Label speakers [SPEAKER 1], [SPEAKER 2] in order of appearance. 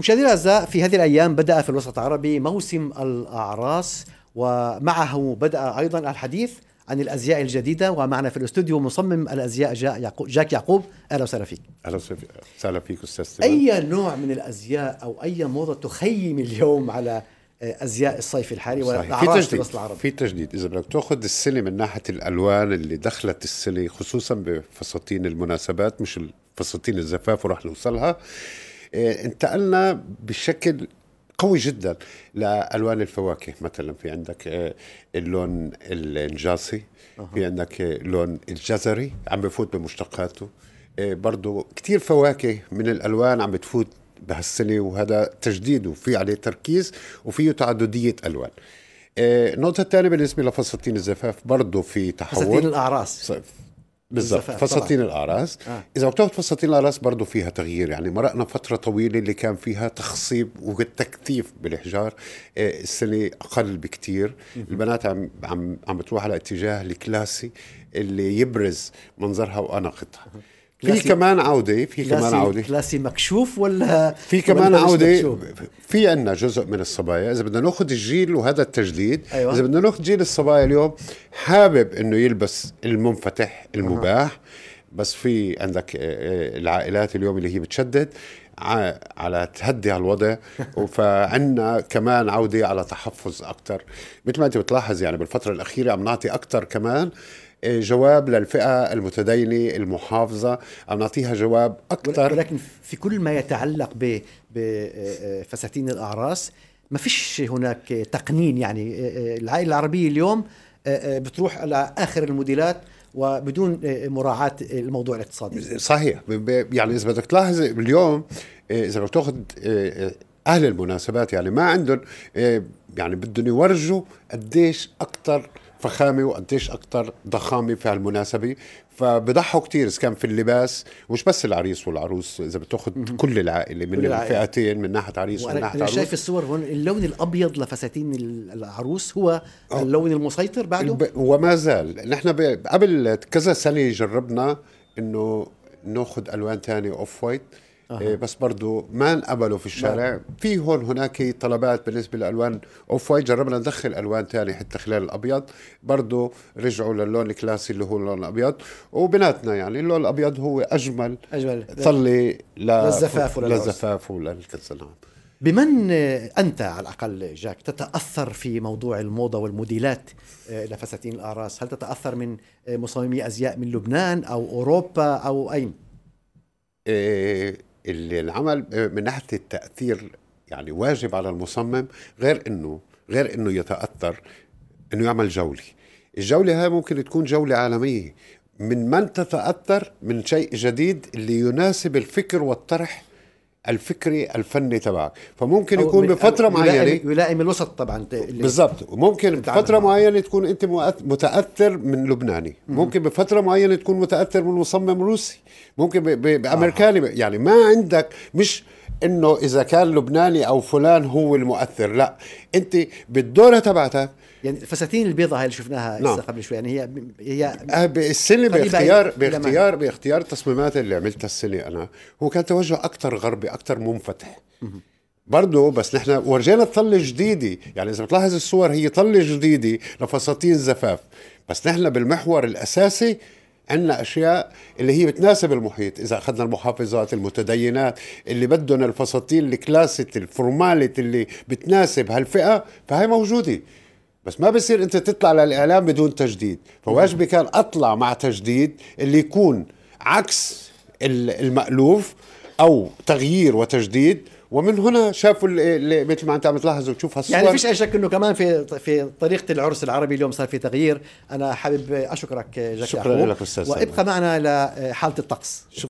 [SPEAKER 1] مشاهدينا الاعزاء في هذه الايام بدا في الوسط العربي موسم الاعراس ومعه بدا ايضا الحديث عن الازياء الجديده ومعنا في الاستوديو مصمم الازياء جاك يعقوب اهلا وسهلا فيك
[SPEAKER 2] اهلا وسهلا فيك استاذ اي
[SPEAKER 1] نوع من الازياء او اي موضه تخيم اليوم على آه، ازياء الصيف الحالي في تجديد
[SPEAKER 2] في تجديد اذا بدك تاخذ السنه من ناحيه الالوان اللي دخلت السنه خصوصا بفساتين المناسبات مش فساتين الزفاف ورح نوصلها إيه، انتقلنا بشكل قوي جدا لالوان الفواكه مثلا في عندك إيه، اللون النجاصي في عندك اللون إيه، الجزري عم بفوت بمشتقاته برضه كتير فواكه من الالوان عم بتفوت بهالسنه وهذا تجديده في عليه تركيز وفيه تعدديه الوان النقطه الثانيه بالنسبه لفساتين الزفاف برضه في تحول فساتين
[SPEAKER 1] الاعراس بالضبط فساتين الاعراس آه.
[SPEAKER 2] اذا بتاخذ فساتين الاعراس برضه فيها تغيير يعني مرقنا فتره طويله اللي كان فيها تخصيب وتكثيف بالحجار آه، السنه اقل بكثير البنات عم عم عم بتروح على اتجاه الكلاسي اللي يبرز منظرها واناقتها في كمان عوده في كمان عوده كلاسي مكشوف ولا
[SPEAKER 1] في كمان عوده
[SPEAKER 2] في عندنا جزء من الصبايا اذا بدنا ناخذ الجيل وهذا التجديد أيوة. اذا بدنا ناخذ جيل الصبايا اليوم حابب انه يلبس المنفتح المباح أه. بس في عندك آه، آه، العائلات اليوم اللي هي بتشدد على تهدي هالوضع فعندنا كمان عوده على تحفظ اكثر مثل ما انت بتلاحظ يعني بالفتره الاخيره عم نعطي اكثر كمان آه، جواب للفئه المتدينه المحافظه عم نعطيها جواب اكثر ولكن في كل ما يتعلق
[SPEAKER 1] بفساتين آه، آه، الاعراس ما فيش هناك تقنين يعني العائله العربيه اليوم بتروح على اخر الموديلات وبدون آه، مراعاه الموضوع الاقتصادي
[SPEAKER 2] صحيح يعني اذا بدك تلاحظ اليوم آه، اذا بدك تاخذ آه، اهل المناسبات يعني ما عندهم يعني بدهم يورجوا قديش اكثر فخامه وقديش اكثر ضخامه في هالمناسبه فبضحوا كثير اذا كان في اللباس مش بس العريس والعروس اذا بتاخذ كل العائله من كل العائلة. الفئتين من ناحيه عريس ومن ناحيه عروس شايف
[SPEAKER 1] الصور هون اللون الابيض لفساتين العروس هو
[SPEAKER 2] آه. اللون المسيطر بعده الب... وما زال نحن ب... قبل كذا سنه جربنا انه ناخذ الوان ثانيه اوف وايت أه. بس برضو ما انقبلوا في الشارع نعم. في هون هناك طلبات بالنسبه لالوان اوف وايت جربنا ندخل الوان ثانيه حتى خلال الابيض برضو رجعوا للون الكلاسي اللي هو اللون الابيض وبناتنا يعني اللون الابيض هو اجمل اجمل صلي للزفاف للزفاف نعم
[SPEAKER 1] بمن انت على الاقل جاك تتاثر في موضوع الموضه والموديلات آه، لفساتين الاعراس هل تتاثر من آه، مصممي ازياء من لبنان او
[SPEAKER 2] اوروبا او اين إيه اللي العمل من ناحيه التاثير يعني واجب على المصمم غير انه غير انه يتاثر انه يعمل جوله الجوله هاي ممكن تكون جوله عالميه من من تتاثر من شيء جديد اللي يناسب الفكر والطرح الفكري الفني تبعك فممكن يكون بفتره معينه
[SPEAKER 1] يلائم الوسط طبعا بالضبط
[SPEAKER 2] وممكن بفتره معينه تكون انت متاثر من لبناني ممكن بفتره معينه تكون متاثر من مصمم روسي ممكن بامريكاني آه. يعني ما عندك مش انه اذا كان لبناني او فلان هو المؤثر لا انت بالدوره تبعتك يعني الفساتين البيضاء هاي اللي شفناها نعم. قبل شوي يعني هي هي أه، السنه باختيار باختيار باختيار التصميمات اللي عملتها السنه انا هو كان توجه اكثر غربي اكثر منفتح برضه بس نحن ورجينا طله جديده يعني اذا بتلاحظ الصور هي طله جديده لفساتين زفاف بس نحن بالمحور الاساسي عندنا اشياء اللي هي بتناسب المحيط اذا اخذنا المحافظات المتدينات اللي بدهم الفساتين الكلاسيك الفورماليت اللي بتناسب هالفئه فهي موجوده بس ما بصير انت تطلع للاعلام بدون تجديد فواجبي كان اطلع مع تجديد اللي يكون عكس المألوف او تغيير وتجديد ومن هنا شافوا اللي مثل ما انت عم تلاحظ وتشوف هالصور يعني فيش اي شك انه
[SPEAKER 1] كمان في في طريقه العرس العربي اليوم صار في تغيير انا حابب اشكرك جاك شكرا لك استاذ وابقى معنا لحاله الطقس شكرا.